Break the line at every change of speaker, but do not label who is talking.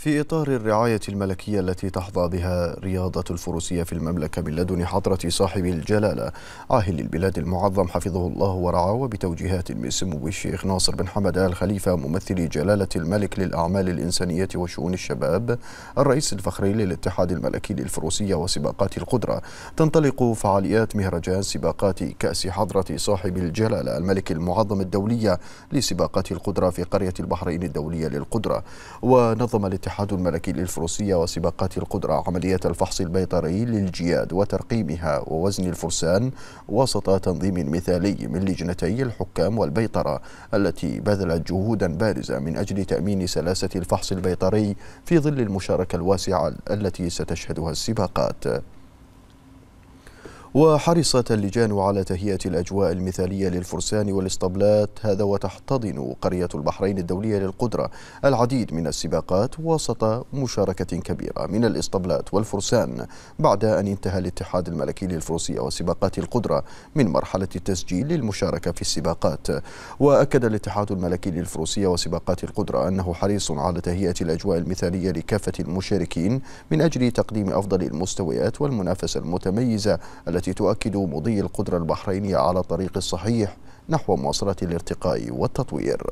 في إطار الرعاية الملكية التي تحظى بها رياضة الفروسية في المملكة من لدن حضرة صاحب الجلالة عاهل البلاد المعظم حفظه الله ورعاه وبتوجيهات من سمو الشيخ ناصر بن حمد آل خليفة ممثل جلالة الملك للأعمال الإنسانية وشؤون الشباب الرئيس الفخري للاتحاد الملكي للفروسية وسباقات القدرة تنطلق فعاليات مهرجان سباقات كأس حضرة صاحب الجلالة الملك المعظم الدولية لسباقات القدرة في قرية البحرين الدولية للقدرة ونظم الاتحاد الاتحاد الملكي للفروسية وسباقات القدرة عملية الفحص البيطري للجياد وترقيمها ووزن الفرسان وسط تنظيم مثالي من لجنتي الحكام والبيطرة التي بذلت جهودا بارزة من أجل تأمين سلاسة الفحص البيطري في ظل المشاركة الواسعة التي ستشهدها السباقات وحرصت اللجان على تهيئة الأجواء المثالية للفرسان والاسطبلات هذا وتحتضن قرية البحرين الدولية للقدرة العديد من السباقات وسط مشاركة كبيرة من الاسطبلات والفرسان بعد أن انتهى الاتحاد الملكي للفروسية وسباقات القدرة من مرحلة التسجيل للمشاركة في السباقات وأكد الاتحاد الملكي للفروسية وسباقات القدرة أنه حريص على تهيئة الأجواء المثالية لكافة المشاركين من أجل تقديم أفضل المستويات والمنافسة المتميزة التي التي تؤكد مضي القدرة البحرينية على الطريق الصحيح نحو مواصلة الارتقاء والتطوير